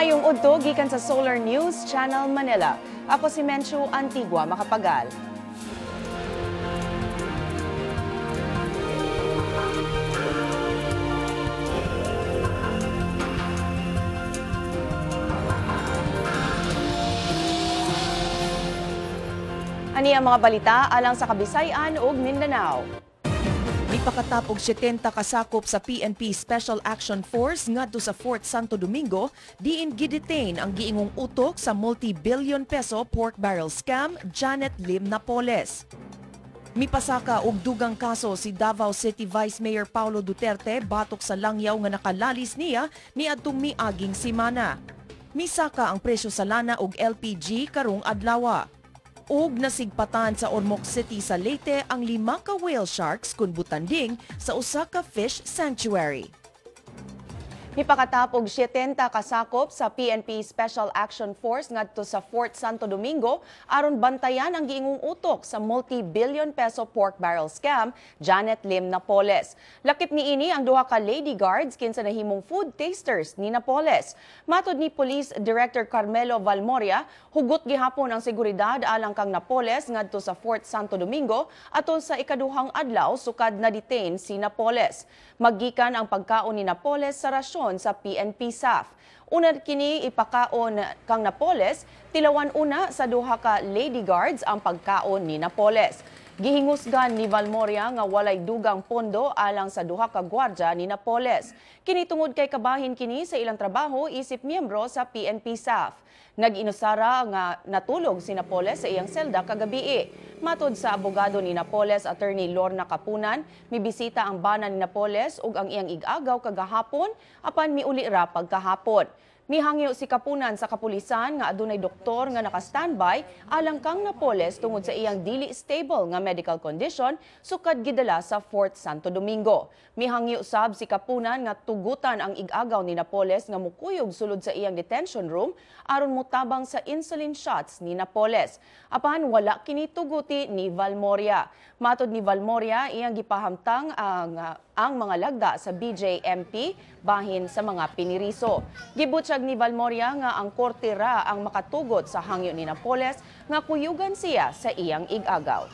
Mayong udto gikan sa Solar News Channel Manila. Ako si Menchu Antigua Makapagal. Ani ang mga balita alang sa Kabisayan ug Mindanao. Pagkatapog 70 kasakop sa PNP Special Action Force ngadto sa Fort Santo Domingo, diin gidetain ang giingong utok sa multi-billion peso pork barrel scam Janet Lim Napoles. Mipasaka og dugang kaso si Davao City Vice Mayor Paulo Duterte batok sa langyaw nga nakalalis niya niadtong miaging simana. Misaka ang presyo sa lana og LPG karong adlawa og sigpatan sa Ormoc City sa Leyte ang lima ka whale sharks kun butanding sa usa fish sanctuary. Mipakatapog 70 kasakop sa PNP Special Action Force ngadto sa Fort Santo Domingo aron bantayan ang giingong utok sa multi-billion peso pork barrel scam Janet Lim Napoles. Lakip niini ang duha ka lady guards kinsa nahimong food tasters ni Napoles. Matod ni Police Director Carmelo Valmoria, hugot gihapon ang seguridad alang kang Napoles ngadto sa Fort Santo Domingo atol sa ikaduhang adlaw sukad na detain si Napoles. Magikan ang pagkaon ni Napoles sa rasyon korupsyon sa PNP-SAF. Una kini ipakaon kang Napoles, tilawan una sa duha ka Lady Guards ang pagkaon ni Napoles. Gihingusgan ni Valmoria nga walay dugang pondo alang sa duha ka gwardya ni Napoles. Kini tungod kay kabahin kini sa ilang trabaho isip miyembro sa PNP-SAF. Nag-inusara nga natulog si Napoles sa iyang selda kagabi. Matod sa abogado ni Napoles, attorney Lorna Kapunan, mibisita ang bana ni Napoles ug ang iyang igagaw kagahapon apan miuli ra pagkahapon. Nihangyo si Kapunan sa kapulisan nga adunay doktor nga naka-standby alang kang napoles tungod sa iyang dili stable nga medical condition sukad gidala sa Fort Santo Domingo. Mihangyo sab si Kapunan nga tugutan ang igagaw ni Napoles nga mukuyog sulod sa iyang detention room aron mutabang sa insulin shots ni Napoles. Apan wala kini tuguti ni Valmoria. Matod ni Valmoria iyang gipahamtang ang ang mga lagda sa BJMP bahin sa mga piniriso. Gibutsa Gihatag ni Valmoria nga ang korte ra ang makatugot sa hangyo ni Napoles nga kuyugan siya sa iyang igagaw.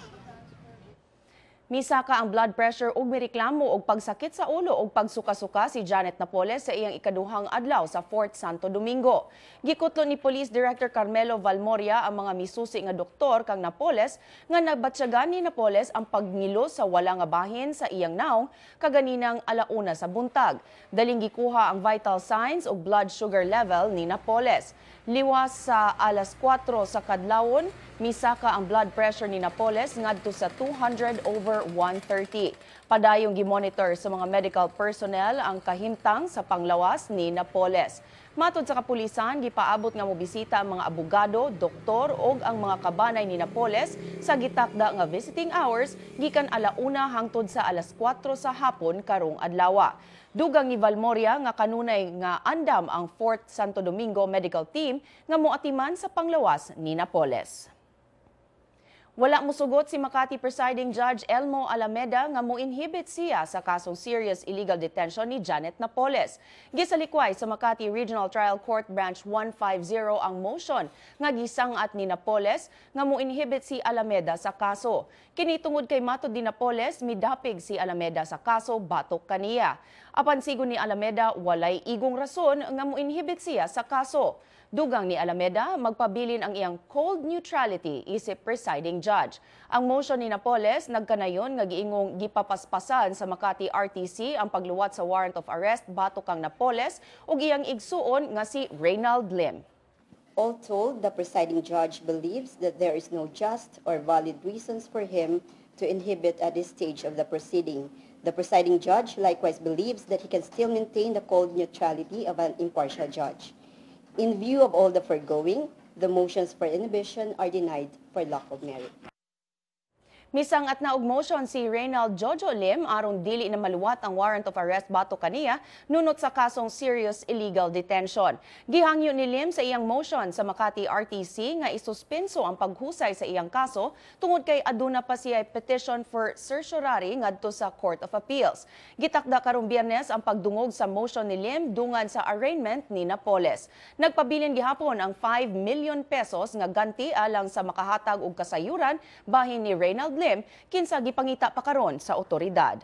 Misa ka ang blood pressure ug mireklamo og pagsakit sa ulo pagsuka-suka si Janet Napoles sa iyang ikaduhang adlaw sa Fort Santo Domingo. Gikutlo ni Police Director Carmelo Valmoria ang mga misusi nga doktor kang Napoles nga nabatsyagan ni Napoles ang pagngilo sa wala nga bahin sa iyang naong kaganinang alauna sa buntag. Daling gikuha ang vital signs ug blood sugar level ni Napoles. Liwas sa alas 4 sa Kadlawon, misaka ang blood pressure ni Napoles ngadto sa 200 over 130. Padayong gimonitor sa mga medical personnel ang kahimtang sa panglawas ni Napoles. Matod sa kapulisan, gipaabot nga mobisita ang mga abogado, doktor o ang mga kabanay ni Napoles sa gitakda nga visiting hours gikan alauna hangtod sa alas 4 sa hapon karong adlawa. Dugang ni Valmoria nga kanunay nga andam ang 4th Santo Domingo Medical Team nga moatiman sa panglawas ni Napoles. Wala musugot si Makati Presiding Judge Elmo Alameda nga mo-inhibit siya sa kasong serious illegal detention ni Janet Napoles. Gisalikway sa Makati Regional Trial Court Branch 150 ang motion nga gisang at ni Napoles nga mo-inhibit si Alameda sa kaso. Kinitungod kay Mato di Napoles midapig si Alameda sa kaso batok kaniya. Apan sigo ni Alameda walay igong rason nga mo-inhibit siya sa kaso. Dugang ni Alameda, magpabilin ang iyang cold neutrality isip presiding judge. Ang motion ni Napoles nagkanayon nga giingong gipapaspasan sa Makati RTC ang pagluwat sa warrant of arrest bato kang Napoles ug iyang igsuon nga si Reynald Lim. All told, the presiding judge believes that there is no just or valid reasons for him to inhibit at this stage of the proceeding. The presiding judge likewise believes that he can still maintain the cold neutrality of an impartial judge. In view of all the foregoing, the motions for inhibition are denied for lack of merit. Misang at naog motion si Reynald Jojo Lim aron dili na maluwat ang warrant of arrest bato kaniya nunot sa kasong serious illegal detention. Gihangyo ni Lim sa iyang motion sa Makati RTC nga isuspenso ang paghusay sa iyang kaso tungod kay aduna pa siya petition for certiorari ngadto sa Court of Appeals. Gitakda karong Biyernes ang pagdungog sa motion ni Lim dungan sa arraignment ni Napoles. Nagpabilin gihapon ang 5 million pesos nga ganti alang sa makahatag og kasayuran bahin ni Reynald adlim kinsa gipangita pa karon sa otoridad.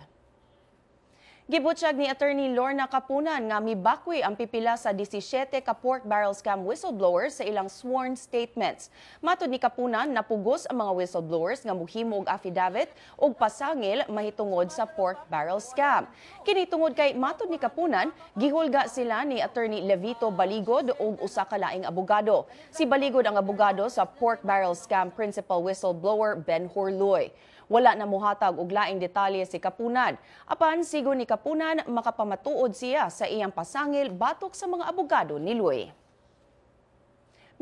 Gibutsag ni Attorney Lorna Kapunan nga mibakwi ang pipila sa 17 ka pork barrel scam whistleblowers sa ilang sworn statements. Matod ni Kapunan, napugos ang mga whistleblowers nga muhimo og affidavit og pasangil mahitungod sa pork barrel scam. Kini kay matod ni Kapunan, gihulga sila ni Attorney Levito Baligod ug usa ka laing abogado. Si Baligod ang abogado sa pork barrel scam principal whistleblower Ben Horloy. Wala na muhatag og laing detalye si Kapunan. Apan sigo ni Kapunan makapamatuod siya sa iyang pasangil batok sa mga abogado ni Luy.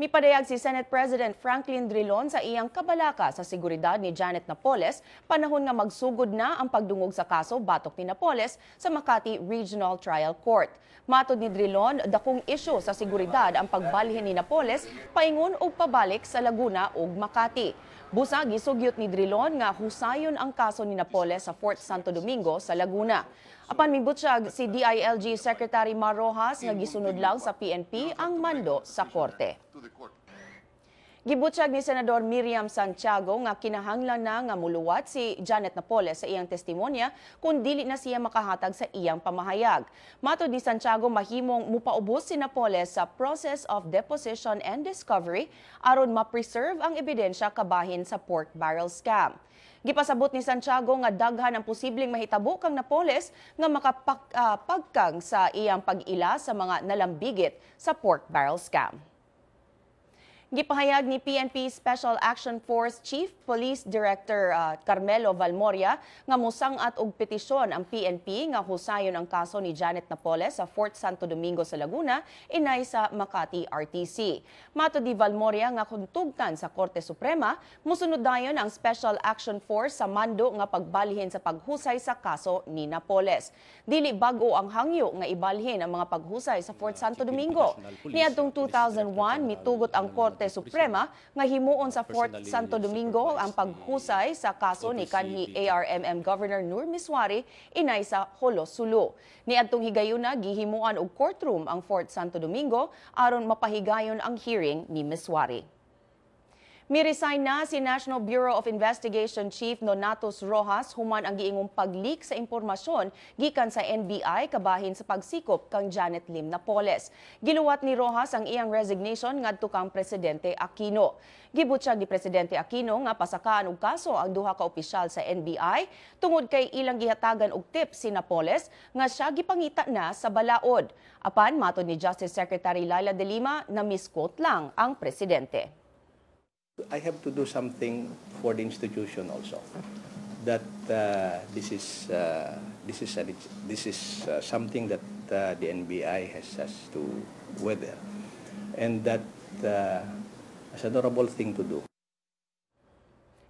Mipadayag si Senate President Franklin Drilon sa iyang kabalaka sa seguridad ni Janet Napoles panahon nga magsugod na ang pagdungog sa kaso batok ni Napoles sa Makati Regional Trial Court. Matod ni Drilon, dakong isyo sa seguridad ang pagbalhin ni Napoles paingon og pabalik sa Laguna ug Makati. Busa gisugyot ni Drilon nga husayon ang kaso ni Napoles sa Fort Santo Domingo sa Laguna. Apan mibutsag si DILG Secretary Marojas nga gisunod lang sa PNP ang mando sa korte. Gibutsag ni Senador Miriam Santiago nga kinahanglan na nga muluwat si Janet Napoles sa iyang testimonya kung dili na siya makahatag sa iyang pamahayag. Mato ni Santiago mahimong mupaubos si Napoles sa process of deposition and discovery aron ma-preserve ang ebidensya kabahin sa pork barrel scam. Gipasabot ni Santiago nga daghan ang posibleng mahitabo kang Napoles nga makapagkang ah, uh, sa iyang pag-ila sa mga nalambigit sa pork barrel scam. Gipahayag ni PNP Special Action Force Chief Police Director uh, Carmelo Valmoria nga musang at og petisyon ang PNP nga husayon ang kaso ni Janet Napoles sa Fort Santo Domingo sa Laguna inay sa Makati RTC. Mato di Valmoria nga kuntugtan sa Korte Suprema, musunod dayon ang Special Action Force sa mando nga pagbalihin sa paghusay sa kaso ni Napoles. Dili bago ang hangyo nga ibalhin ang mga paghusay sa Fort ah, Santo Domingo. Niadtong 2001 mitugot ang korte Korte Suprema nga himuon sa Fort Santo Domingo ang paghusay sa kaso ni kanhi ARMM Governor Nur Miswari inay sa Holosulu. Niadtong higayuna gihimuan og courtroom ang Fort Santo Domingo aron mapahigayon ang hearing ni Miswari mi na si National Bureau of Investigation Chief Nonatus Rojas human ang giingong pag-leak sa impormasyon gikan sa NBI kabahin sa pagsikop kang Janet Lim Napoles. Giluwat ni Rojas ang iyang resignation ngadto kang Presidente Aquino. Gibutyag ni Presidente Aquino nga pasakaan og kaso ang duha ka opisyal sa NBI tungod kay ilang gihatagan og tip si Napoles nga siya gipangita na sa balaod. Apan mato ni Justice Secretary Laila De Lima na misquote lang ang presidente. I have to do something for the institution also. That uh, this is uh, this is a, this is uh, something that uh, the NBI has has to weather, and that uh, is an honorable thing to do.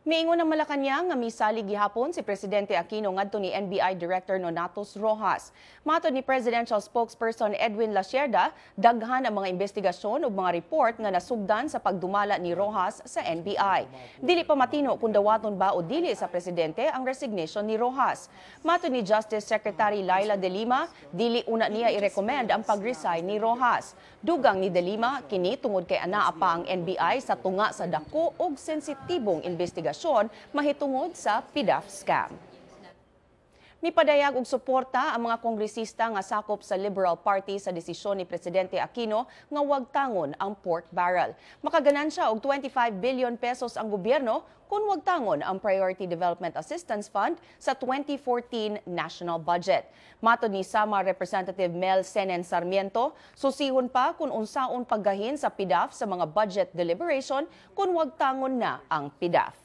Miingon ng Malacanang nga misali gihapon si Presidente Aquino ngadto ni NBI Director Nonatos Rojas. Matod ni Presidential Spokesperson Edwin Lasherda, daghan ang mga investigasyon ug mga report nga nasugdan sa pagdumala ni Rojas sa NBI. Dili pa matino kung dawaton ba o dili sa presidente ang resignation ni Rojas. Matod ni Justice Secretary Laila De Lima, dili una niya i-recommend ang pag-resign ni Rojas. Dugang ni Delima kini tungod kay anaa pa ang NBI sa tunga sa dako og sensitibong investigasyon mahitungod sa PDAF scam. Mipadayag og suporta ang mga kongresista nga sakop sa Liberal Party sa desisyon ni Presidente Aquino nga wag tangon ang pork barrel. Makaganan siya og 25 billion pesos ang gobyerno kung wag tangon ang Priority Development Assistance Fund sa 2014 national budget. Matod ni Sama Representative Mel Senen Sarmiento, susihon pa kung unsaon paggahin sa PIDAF sa mga budget deliberation kung wag tangon na ang PIDAF.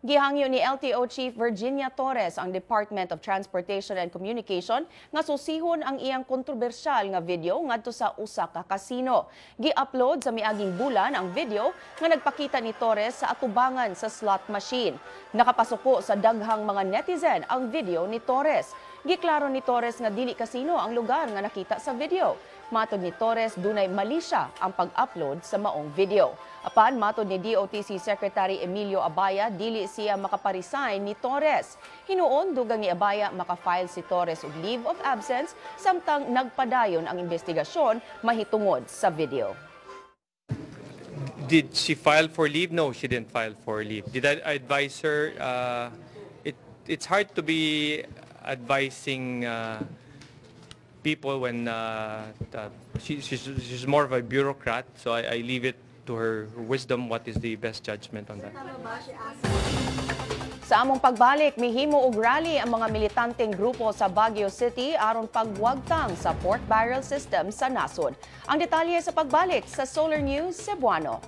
Gihangyo ni LTO Chief Virginia Torres ang Department of Transportation and Communication nga susihon ang iyang kontrobersyal nga video ngadto sa usa ka casino. Gi-upload sa miaging bulan ang video nga nagpakita ni Torres sa atubangan sa slot machine. Nakapasuko sa daghang mga netizen ang video ni Torres Giklaro ni Torres nga dili kasino ang lugar nga nakita sa video. Matod ni Torres, dunay mali siya ang pag-upload sa maong video. Apan matod ni DOTC Secretary Emilio Abaya, dili siya makaparesign ni Torres. Hinuon dugang ni Abaya makafile si Torres og leave of absence samtang nagpadayon ang investigasyon mahitungod sa video. Did she file for leave? No, she didn't file for leave. Did I advise her? Uh, it, it's hard to be advising uh, people when uh, uh, she, she's, she's more of a bureaucrat, so I, I leave it to her wisdom what is the best judgment on that. Sa among pagbalik, mihimo og rally ang mga militanteng grupo sa Baguio City aron pagwagtang sa port barrel system sa nasod. Ang detalye sa pagbalik sa Solar News Cebuano.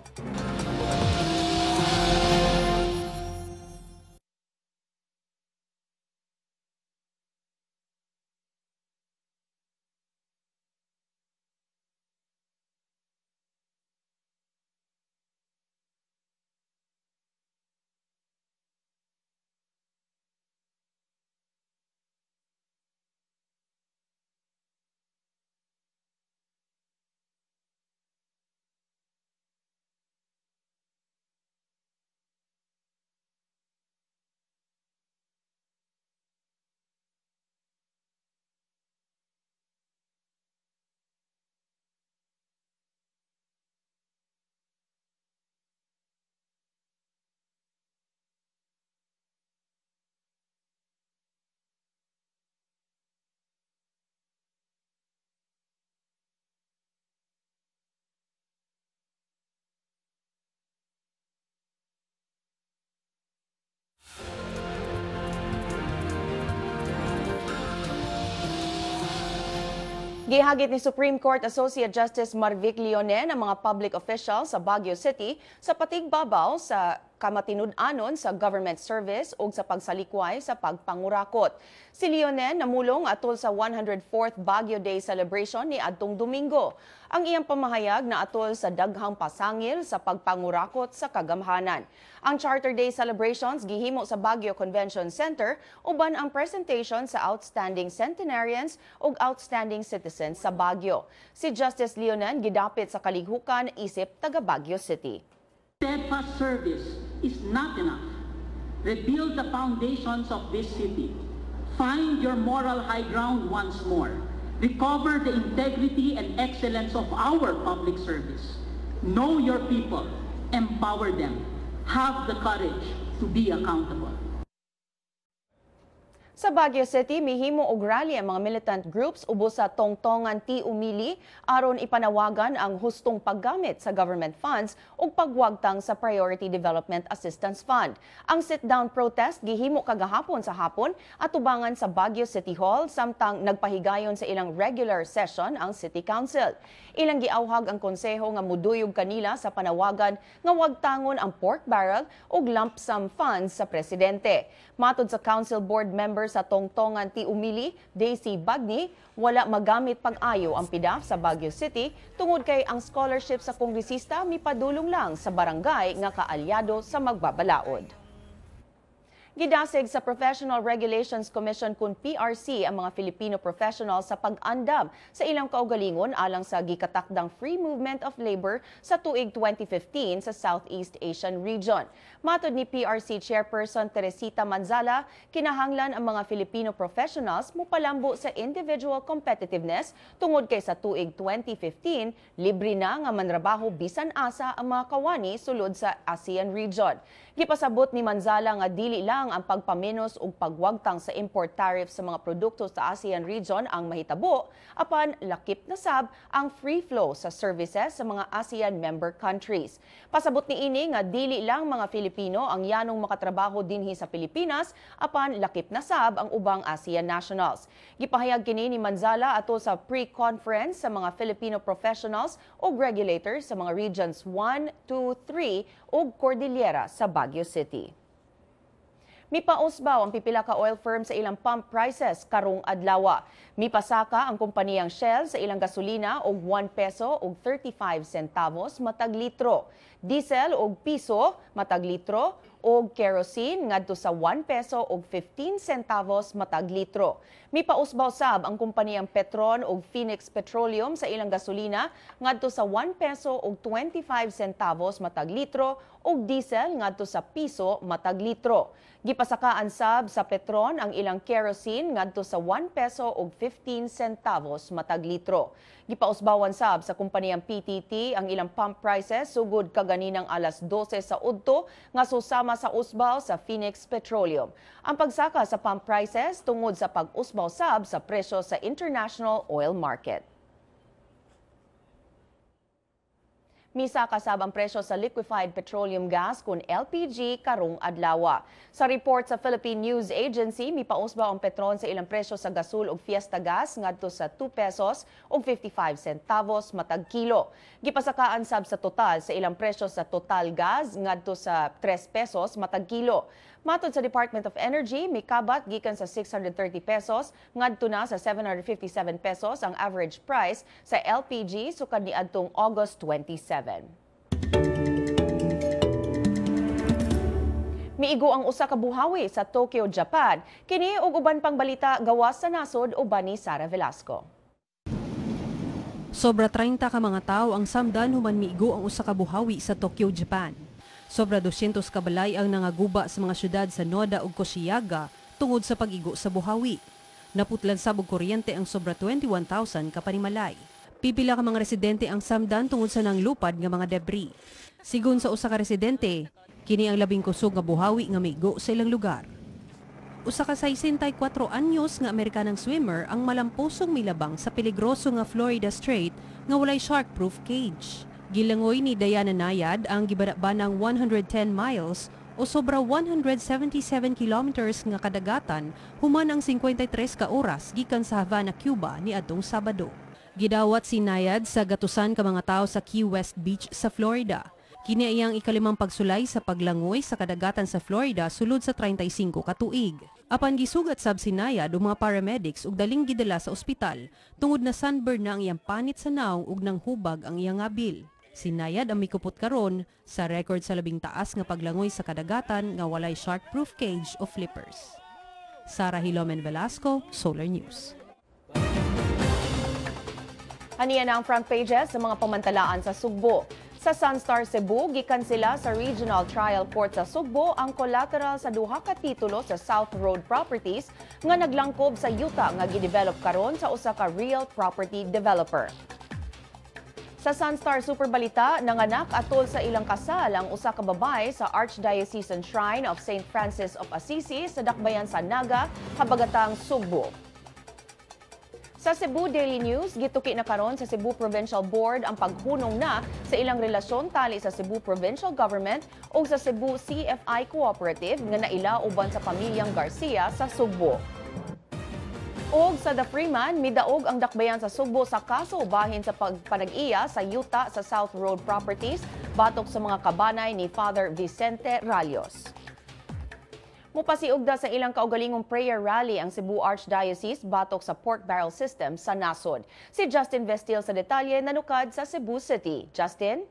Gihagit ni Supreme Court Associate Justice Marvic Leonen ang mga public officials sa Baguio City sa patigbabaw sa kamatinud-anon sa government service o sa pagsalikway sa pagpangurakot. Si Leonen namulong atol sa 104th Baguio Day celebration ni Adtong Domingo. Ang iyang pamahayag na atol sa daghang pasangil sa pagpangurakot sa kagamhanan. Ang Charter Day celebrations gihimo sa Baguio Convention Center uban ang presentation sa outstanding centenarians o outstanding citizens sa Baguio. Si Justice Leonen gidapit sa kalighukan isip taga Baguio City. steadfast service is not enough. Rebuild the foundations of this city. Find your moral high ground once more. Recover the integrity and excellence of our public service. Know your people. Empower them. Have the courage to be accountable. Sa Baguio City, mihimo og rally ang mga militant groups ubos sa tongtongan ti umili aron ipanawagan ang hustong paggamit sa government funds ug pagwagtang sa Priority Development Assistance Fund. Ang sit-down protest gihimo kagahapon sa hapon at ubangan sa Baguio City Hall samtang nagpahigayon sa ilang regular session ang City Council. Ilang giawhag ang konseho nga muduyog kanila sa panawagan nga wagtangon ang pork barrel ug lump sum funds sa presidente. Matod sa Council Board members sa tongtongan ti Umili, Daisy Bagni, wala magamit pag-ayo ang PIDAF sa Baguio City tungod kay ang scholarship sa kongresista mipadulong lang sa barangay nga kaalyado sa magbabalaod. Gidasig sa Professional Regulations Commission kung PRC ang mga Filipino professional sa pag-andam sa ilang kaugalingon alang sa gikatakdang free movement of labor sa tuig 2015 sa Southeast Asian region. Matod ni PRC Chairperson Teresita Manzala, kinahanglan ang mga Filipino professionals mupalambo sa individual competitiveness tungod kay sa tuig 2015 libre na nga manrabaho bisan asa ang mga kawani sulod sa ASEAN region. Gipasabot ni Manzala nga dili lang lang ang pagpaminos o pagwagtang sa import tariff sa mga produkto sa ASEAN region ang mahitabo, apan lakip na sab ang free flow sa services sa mga ASEAN member countries. Pasabot ni ini nga dili lang mga Filipino ang yanong makatrabaho dinhi sa Pilipinas, apan lakip na sab ang ubang ASEAN nationals. Gipahayag kini ni Manzala ato sa pre-conference sa mga Filipino professionals o regulators sa mga Regions 1, 2, 3 o Cordillera sa Baguio City. Mipausbaw ang pipila ka oil firm sa ilang pump prices karong adlawa. Mipasaka ang kumpanyang Shell sa ilang gasolina og 1 peso og 35 centavos matag litro. Diesel og piso matag litro og kerosene ngadto sa 1 peso og 15 centavos matag litro. Mipausbaw sab ang kumpanyang Petron ug Phoenix Petroleum sa ilang gasolina ngadto sa 1 peso ug 25 centavos matag litro ug diesel ngadto sa piso matag litro. Gipasakaan sab sa Petron ang ilang kerosene ngadto sa 1 peso ug 15 centavos matag litro. Gipausbawan sab sa kumpanyang PTT ang ilang pump prices sugod kaganinang alas 12 sa udto nga susama sa usbaw sa Phoenix Petroleum. Ang pagsaka sa pump prices tungod sa pag-usbaw mausab sa presyo sa international oil market. Misa kasab ang presyo sa liquefied petroleum gas kun LPG karong adlaw. Sa report sa Philippine News Agency, mipausba ang petron sa ilang presyo sa gasol ug fiesta gas ngadto sa 2 pesos ug 55 centavos matag kilo. Gipasakaan sab sa total sa ilang presyo sa total gas ngadto sa 3 pesos matag kilo. Matod sa Department of Energy, mikabat gikan sa 630 pesos ngadto na sa 757 pesos ang average price sa LPG sukad niadtong August 27. Miigo ang usa ka buhawi sa Tokyo, Japan. Kini ug uban pang balita gawas sa nasod uban ni Sara Velasco. Sobra 30 ka mga tao ang samdan human miigo ang usa ka buhawi sa Tokyo, Japan. Sobra 200 kabalay ang nangaguba sa mga syudad sa Noda ug Kosiyaga tungod sa pagigo sa buhawi. Naputlan sabog kuryente ang sobra 21,000 kapanimalay. Pipila ka mga residente ang samdan tungod sa nanglupad nga mga debris. Sigon sa usa ka residente, kini ang labing kusog nga buhawi nga migo sa ilang lugar. Usa ka 64 anyos nga Amerikanang swimmer ang malampusong milabang sa peligroso nga Florida Strait nga walay shark-proof cage. Gilangoy ni Diana Nayad ang gibarabanang 110 miles o sobra 177 kilometers nga kadagatan human ang 53 ka oras gikan sa Havana, Cuba ni adtong Sabado. Gidawat si Nayad sa gatusan ka mga tao sa Key West Beach sa Florida. Kini iyang ikalimang pagsulay sa paglangoy sa kadagatan sa Florida sulod sa 35 ka tuig. Apan gisugat sab si Nayad o mga paramedics ug daling gidala sa ospital tungod na sunburn na ang iyang panit sa naong ug nang hubag ang iyang abil. Sinayad ang mikupot karon sa record sa labing taas nga paglangoy sa kadagatan nga walay shark-proof cage o flippers. Sara Hilomen Velasco, Solar News. Aniya na ang front pages sa mga pamantalaan sa Sugbo. Sa Sunstar Cebu, gikan sila sa Regional Trial Court sa Sugbo ang collateral sa duha ka titulo sa South Road Properties nga naglangkob sa yuta nga gidevelop karon sa usa ka real property developer. Sa Sunstar Super Balita, nanganak atol sa ilang kasal ang usa ka babae sa Archdiocesan Shrine of St. Francis of Assisi sa Dakbayan sa Naga, Habagatang, Sugbo. Sa Cebu Daily News, gituki na karon sa Cebu Provincial Board ang paghunong na sa ilang relasyon tali sa Cebu Provincial Government o sa Cebu CFI Cooperative nga naila uban sa pamilyang Garcia sa Sugbo. Og sa The Freeman, midaog ang dakbayan sa Sugbo sa kaso bahin sa pagpanag-iya sa yuta sa South Road Properties batok sa mga kabanay ni Father Vicente Ralios. Mupasiugda sa ilang kaugalingong prayer rally ang Cebu Archdiocese batok sa pork barrel system sa nasod. Si Justin Vestil sa detalye nanukad sa Cebu City. Justin?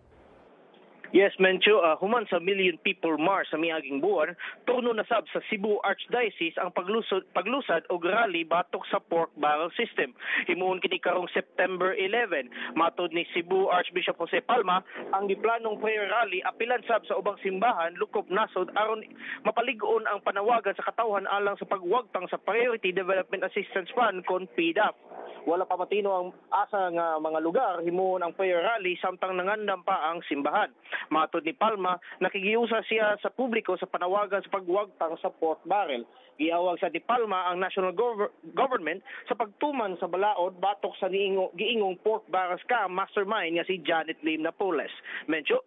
Yes, Mencho, uh, human sa million people march sa miaging buwan, turno na sab sa Cebu Archdiocese ang paglusad, paglusad og rally batok sa pork barrel system. Himuon kini karong September 11, matod ni Cebu Archbishop Jose Palma, ang giplanong prayer rally apilan sab sa ubang simbahan lukop nasod aron mapaligon ang panawagan sa katawhan alang sa pagwagtang sa Priority Development Assistance Fund kon PDAF wala pa matino ang asa nga mga lugar himuon ang prayer rally samtang nangandam pa ang simbahan. Matod ni Palma, nakigiusa siya sa publiko sa panawagan sa pagwagtang sa pork barrel. Giawag sa Di Palma ang national gov- government sa pagtuman sa balaod batok sa niingo, giingong pork barrel scam mastermind nga si Janet Lim Napoles. Mencho.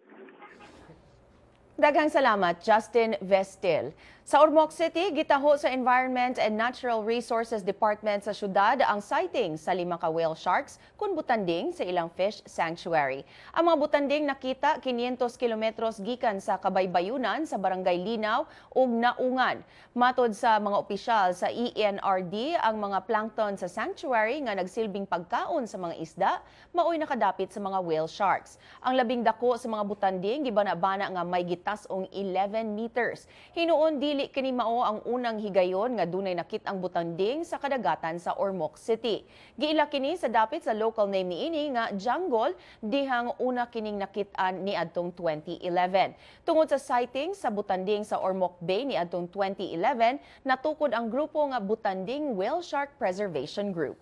Daghang salamat, Justin Vestil. Sa Ormoc City, gitaho sa Environment and Natural Resources Department sa syudad ang sighting sa lima ka whale sharks kun butanding sa ilang fish sanctuary. Ang mga butanding nakita 500 kilometros gikan sa Kabaybayunan sa Barangay Linaw ug Naungan. Matod sa mga opisyal sa ENRD, ang mga plankton sa sanctuary nga nagsilbing pagkaon sa mga isda maoy nakadapit sa mga whale sharks. Ang labing dako sa mga butanding gibanabana nga may gitas gitasong 11 meters. Hinuon di dili kini mao ang unang higayon nga dunay nakit ang butanding sa kadagatan sa Ormoc City. Giila kini sa dapit sa local name niini nga Jungle dihang una kining nakit ni adtong 2011. Tungod sa sighting sa butanding sa Ormoc Bay ni adtong 2011, natukod ang grupo nga Butanding Whale Shark Preservation Group.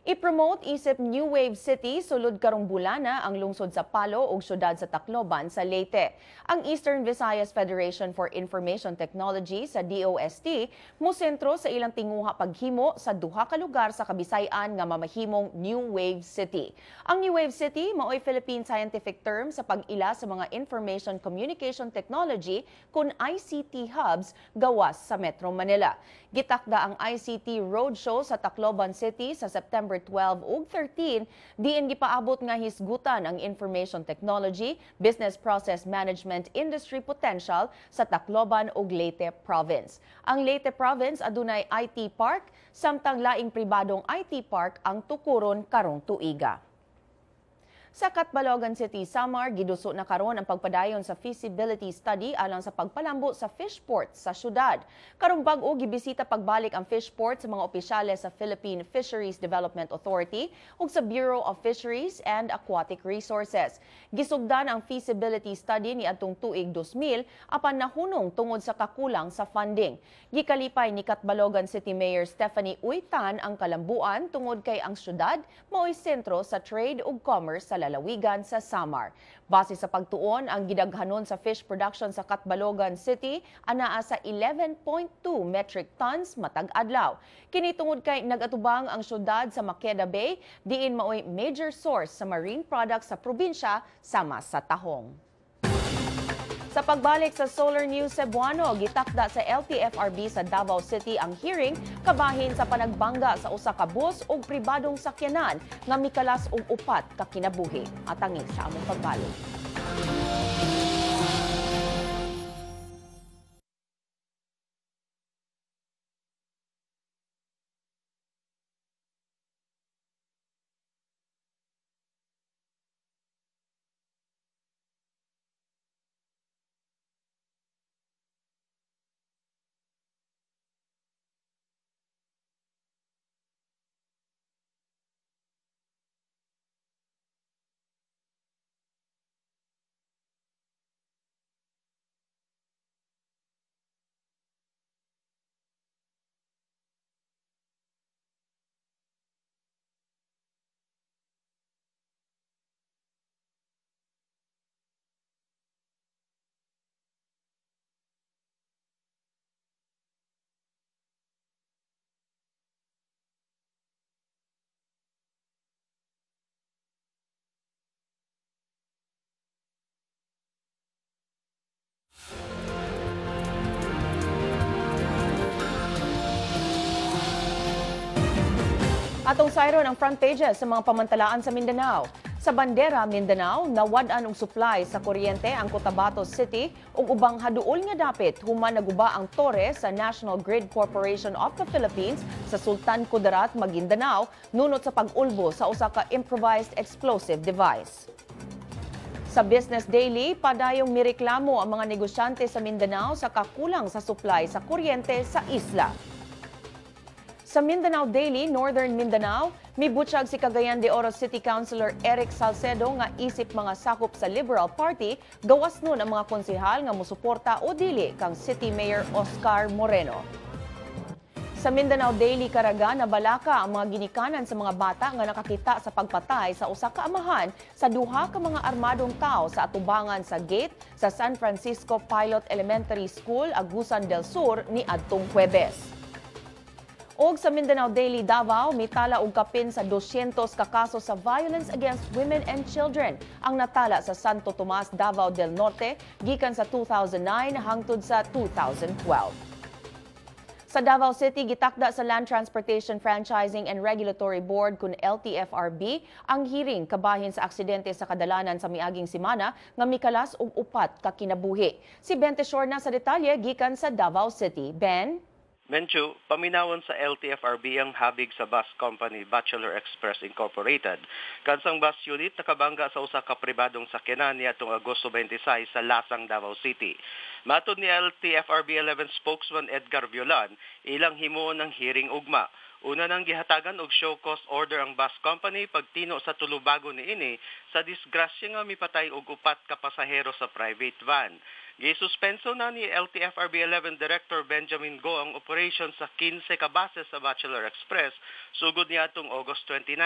I-promote isip New Wave City sulod karong bulana ang lungsod sa Palo ug syudad sa Tacloban sa Leyte. Ang Eastern Visayas Federation for Information Technology sa DOST musentro sa ilang tinguha paghimo sa duha ka lugar sa Kabisayan nga mamahimong New Wave City. Ang New Wave City maoy Philippine scientific term sa pag-ila sa mga information communication technology kun ICT hubs gawas sa Metro Manila. Gitakda ang ICT Roadshow sa Tacloban City sa September 12 ug 13, diin gipaabot nga hisgutan ang information technology, business process management industry potential sa Tacloban ug Leyte Province. Ang Leyte Province adunay IT Park, samtang laing pribadong IT Park ang tukuron karong tuiga. Sa Catbalogan City, Samar, giduso na karon ang pagpadayon sa feasibility study alang sa pagpalambo sa fishport sa syudad. Karong bag-o gibisita pagbalik ang fishport sa mga opisyales sa Philippine Fisheries Development Authority ug sa Bureau of Fisheries and Aquatic Resources. Gisugdan ang feasibility study ni atong tuig 2000 apan nahunong tungod sa kakulang sa funding. Gikalipay ni Katbalogan City Mayor Stephanie Uitan ang kalambuan tungod kay ang syudad mao'y sentro sa trade ug commerce sa lalawigan sa Samar. Base sa pagtuon, ang gidaghanon sa fish production sa Katbalogan City anaa sa 11.2 metric tons matag adlaw. Kinitungod kay nagatubang ang syudad sa Makeda Bay diin maoy major source sa marine products sa probinsya sama sa tahong. Sa pagbalik sa Solar News Cebuano, gitakda sa LTFRB sa Davao City ang hearing kabahin sa panagbangga sa usa ka bus ug pribadong sakyanan nga mikalas og upat ka kinabuhi. Atangi sa among pagbalik. Atong siron ang front pages sa mga pamantalaan sa Mindanao. Sa bandera Mindanao, nawad-an og supply sa kuryente ang Cotabato City ug ubang haduol nga dapit human naguba ang tore sa National Grid Corporation of the Philippines sa Sultan Kudarat, Maguindanao nunot sa pag-ulbo sa usa ka improvised explosive device. Sa Business Daily, padayong mireklamo ang mga negosyante sa Mindanao sa kakulang sa supply sa kuryente sa isla. Sa Mindanao Daily, Northern Mindanao, mibutsag si Cagayan de Oro City Councilor Eric Salcedo nga isip mga sakop sa Liberal Party, gawas nun ang mga konsihal nga musuporta o dili kang City Mayor Oscar Moreno. Sa Mindanao Daily Karaga, nabalaka ang mga ginikanan sa mga bata nga nakakita sa pagpatay sa usa ka amahan sa duha ka mga armadong tao sa atubangan sa gate sa San Francisco Pilot Elementary School, Agusan del Sur ni adtong Huwebes. Og sa Mindanao Daily Davao, may tala og kapin sa 200 ka kaso sa violence against women and children ang natala sa Santo Tomas, Davao del Norte gikan sa 2009 hangtod sa 2012. Sa Davao City, gitakda sa Land Transportation Franchising and Regulatory Board kun LTFRB ang hearing kabahin sa aksidente sa kadalanan sa miaging simana nga mikalas og upat ka kinabuhi. Si Ben Teshorna sa detalye gikan sa Davao City. Ben Menchu, paminawan sa LTFRB ang habig sa bus company Bachelor Express Incorporated. Kansang bus unit nakabangga sa usa ka pribadong sakyanan niadtong Agosto 26 sa Lasang, Davao City. Matod ni LTFRB 11 spokesman Edgar Violan, ilang himuon ng hearing ugma. Una nang gihatagan og show cost order ang bus company pagtino sa tulubago ni ini sa disgrasya nga mipatay og upat ka pasahero sa private van. Gisuspenso na ni LTFRB 11 Director Benjamin Go ang operasyon sa 15 kabases sa Bachelor Express sugod niya atong August 29.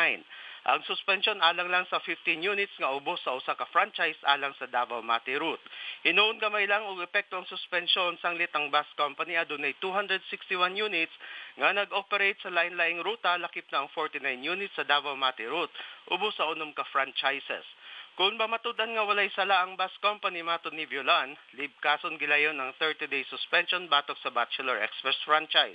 Ang suspensyon alang lang sa 15 units nga ubos sa usa ka franchise alang sa Davao Mati Route. Hinuon gamay lang og epekto ang suspensyon sanglit litang bus company adunay 261 units nga nag-operate sa line laing ruta lakip na ang 49 units sa Davao Mati Route ubos sa unom ka franchises. Kung bamatudan nga walay sala ang bus company mato ni Violan, lib gilayon ang 30-day suspension batok sa Bachelor Express franchise.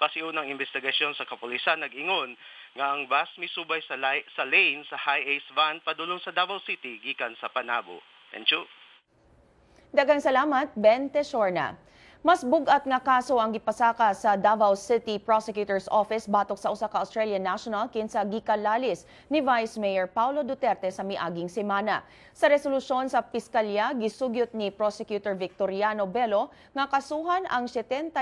Pasiunang investigasyon sa kapulisan nag-ingon nga ang bus misubay sa, lay, sa lane sa high ace van padulong sa Davao City gikan sa Panabo. Enchu. Dagang salamat, Ben Teshorna. Mas bugat nga kaso ang gipasaka sa Davao City Prosecutor's Office batok sa usa ka Australian National kinsa gikalalis ni Vice Mayor Paulo Duterte sa miaging semana. Sa resolusyon sa piskalya gisugyot ni Prosecutor Victoriano Bello nga kasuhan ang 73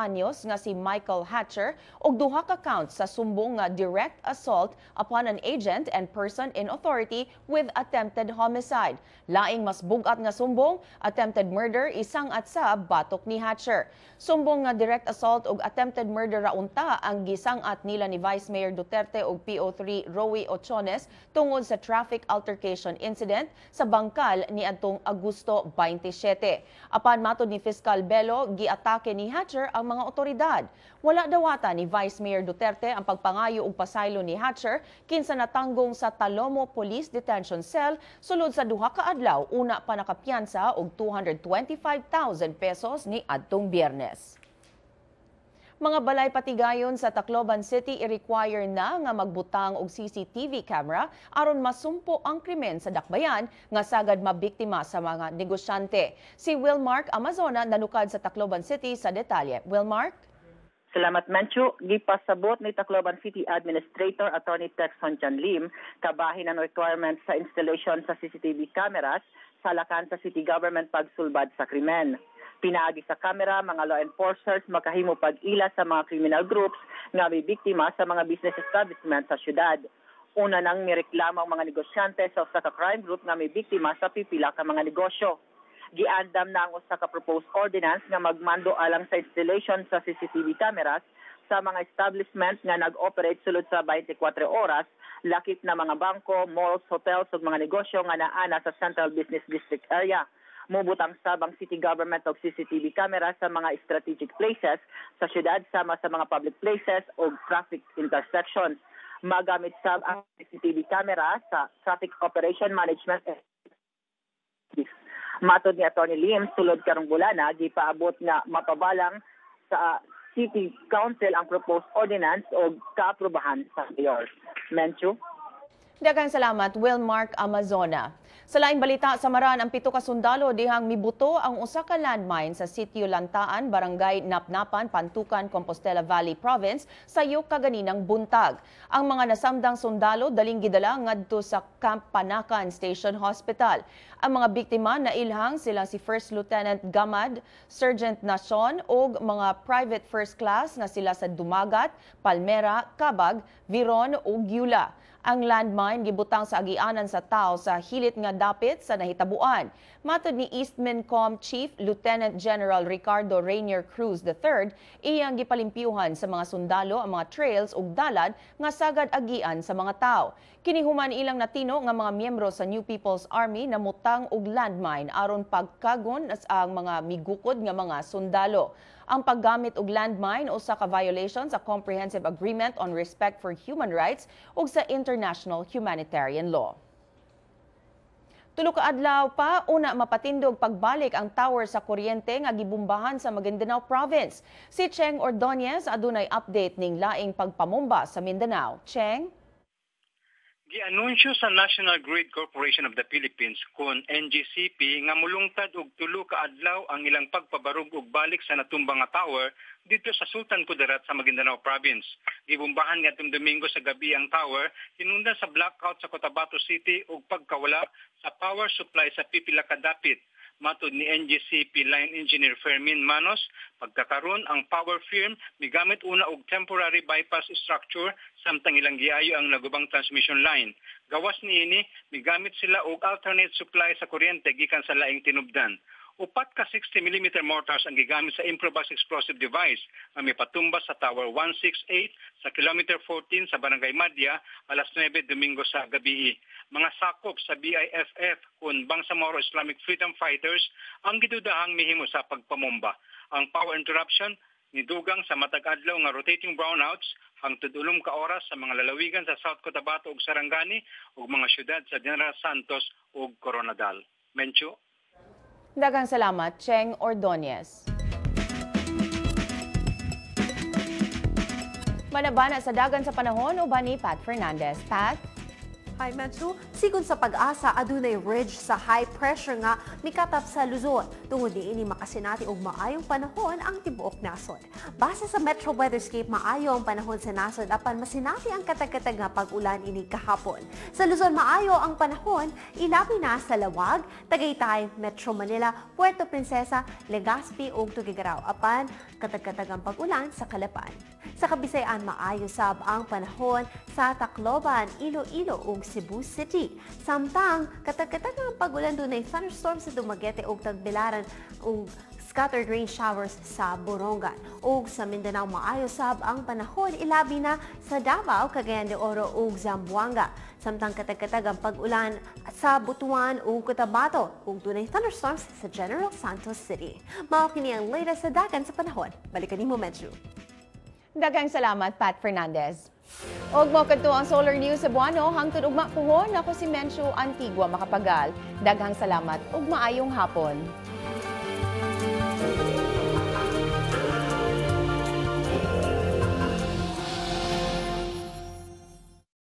anyos nga si Michael Hatcher og duha ka counts sa sumbong nga direct assault upon an agent and person in authority with attempted homicide. Laing mas bugat nga sumbong, attempted murder, isang at sa batok ni Hatcher. Sumbong nga direct assault ug attempted murder ra unta ang at nila ni Vice Mayor Duterte ug PO3 Rowy Ochones tungod sa traffic altercation incident sa bangkal ni adtong Agosto 27. Apan matod ni Fiscal Belo, giatake ni Hatcher ang mga otoridad. Wala dawata ni Vice Mayor Duterte ang pagpangayo og pasaylo ni Hatcher kinsa natanggong sa Talomo Police Detention Cell sulod sa duha ka adlaw una pa nakapiyansa og 225,000 pesos ni adtong Biyernes. Mga balay patigayon sa Tacloban City i-require na nga magbutang og CCTV camera aron masumpo ang krimen sa dakbayan nga sagad mabiktima sa mga negosyante. Si Wilmark Amazona nanukad sa Tacloban City sa detalye. Wilmark? Salamat Manchu. Gipasabot ni Tacloban City Administrator Attorney Tex Honjan Lim kabahin ang requirement sa installation sa CCTV cameras sa Lacansa City Government pagsulbad sa krimen. Pinaagi sa kamera, mga law enforcers makahimo pag-ila sa mga criminal groups nga may biktima sa mga business establishment sa syudad. Una nang mireklamo ang mga negosyante sa usa crime group nga may biktima sa pipila ka mga negosyo giandam na ang usa ka proposed ordinance nga magmando alang sa installation sa CCTV cameras sa mga establishment nga nag-operate sulod sa 24 oras lakip na mga bangko, malls, hotels ug mga negosyo nga naana sa Central Business District area. Mubot ang Sabang City Government og CCTV camera sa mga strategic places sa syudad sama sa mga public places o traffic intersections. Magamit sab ang CCTV camera sa Traffic Operation Management Matod ni Atty. Lim, sulod karong bulana, gipaabot na mapabalang sa City Council ang proposed ordinance o kaaprobahan sa mayor. Menchu? Daghang salamat, Wilmark Amazona. Sa laing balita, Maran, ang pito ka sundalo dihang mibuto ang usa ka landmine sa sitio Lantaan, Barangay Napnapan, Pantukan, Compostela Valley Province sa yuk kaganinang buntag. Ang mga nasamdang sundalo daling gidala ngadto sa Camp Panakan Station Hospital. Ang mga biktima na ilhang sila si First Lieutenant Gamad, Sergeant Nason o mga private first class na sila sa Dumagat, Palmera, Kabag, Viron o Gyula. Ang landmine gibutang sa agianan sa tao sa hilit nga dapit sa nahitabuan. Matod ni Eastman Chief Lieutenant General Ricardo Rainier Cruz III, iyang gipalimpyuhan sa mga sundalo ang mga trails ug dalad nga sagad agian sa mga tao. Kinihuman ilang natino nga mga miyembro sa New People's Army na mutang og landmine aron pagkagon ang mga migukod nga mga sundalo. Ang paggamit og landmine usa ka violation sa Comprehensive Agreement on Respect for Human Rights ug sa Inter international humanitarian law. Tulo adlaw pa una mapatindog pagbalik ang tower sa kuryente nga gibumbahan sa Maguindanao province. Si Cheng Ordonez adunay update ning laing pagpamumba sa Mindanao. Cheng Di anunsyo sa National Grid Corporation of the Philippines kon NGCP nga mulungtad og tulo ka adlaw ang ilang pagpabarug og balik sa natumbang nga tower dito sa Sultan Kudarat sa Maguindanao province. Gibumbahan nga tung Domingo sa gabi ang tower hinungdan sa blackout sa Cotabato City ug pagkawala sa power supply sa pipila ka dapit Matod ni NGCP Line Engineer Fermin Manos, pagkakaroon ang power firm migamit una og temporary bypass structure samtang ilang giayo ang nagubang transmission line. Gawas niini migamit sila og alternate supply sa kuryente gikan sa laing tinubdan upat ka 60mm mortars ang gigamit sa improvised explosive device na may patumbas sa Tower 168 sa kilometer 14 sa Barangay Madya alas 9 Domingo sa gabi. Mga sakop sa BIFF kung Bangsamoro Islamic Freedom Fighters ang gidudahang mihimo sa pagpamumba. Ang power interruption ni dugang sa matag-adlaw nga rotating brownouts hangtod ulom ka oras sa mga lalawigan sa South Cotabato ug Sarangani ug mga syudad sa General Santos ug Coronadal. Mencho Dagang salamat, Cheng Ordonez. Manabana sa dagan sa panahon o ba ni Pat Fernandez? Pat? Paimansu, sigun sa pag-asa adunay ridge sa high pressure nga mikatap sa Luzon. Tungod niini makasinati og maayong panahon ang tibuok nasod. Base sa Metro Weatherscape maayo ang panahon sa nasod apan masinati ang katag katagkatag nga pag-ulan ini kahapon. Sa Luzon maayo ang panahon ilabi na sa Lawag, Tagaytay, Metro Manila, Puerto Princesa, Legazpi ug Tuguegarao apan katag-katag ang pag-ulan sa Kalapan. Sa Kabisayan, maayosab ang panahon sa Tacloban, Iloilo ug Cebu City. Samtang katagkatag ang pagulan dunay thunderstorm sa Dumaguete ug Tagbilaran ug scattered rain showers sa Borongan. Ug sa Mindanao maayosab ang panahon ilabi na sa Davao, Cagayan de Oro ug Zamboanga. Samtang katagkatag ang pag-ulan sa Butuan ug Cotabato ug dunay thunderstorms sa General Santos City. Mao ang latest sa dagan sa panahon. Balikan ni medyo. Dagang salamat, Pat Fernandez. Og mo kadto ang Solar News sa Buano, hangtod ugma puhon ako si Menchu Antigua Makapagal. Daghang salamat ug maayong hapon.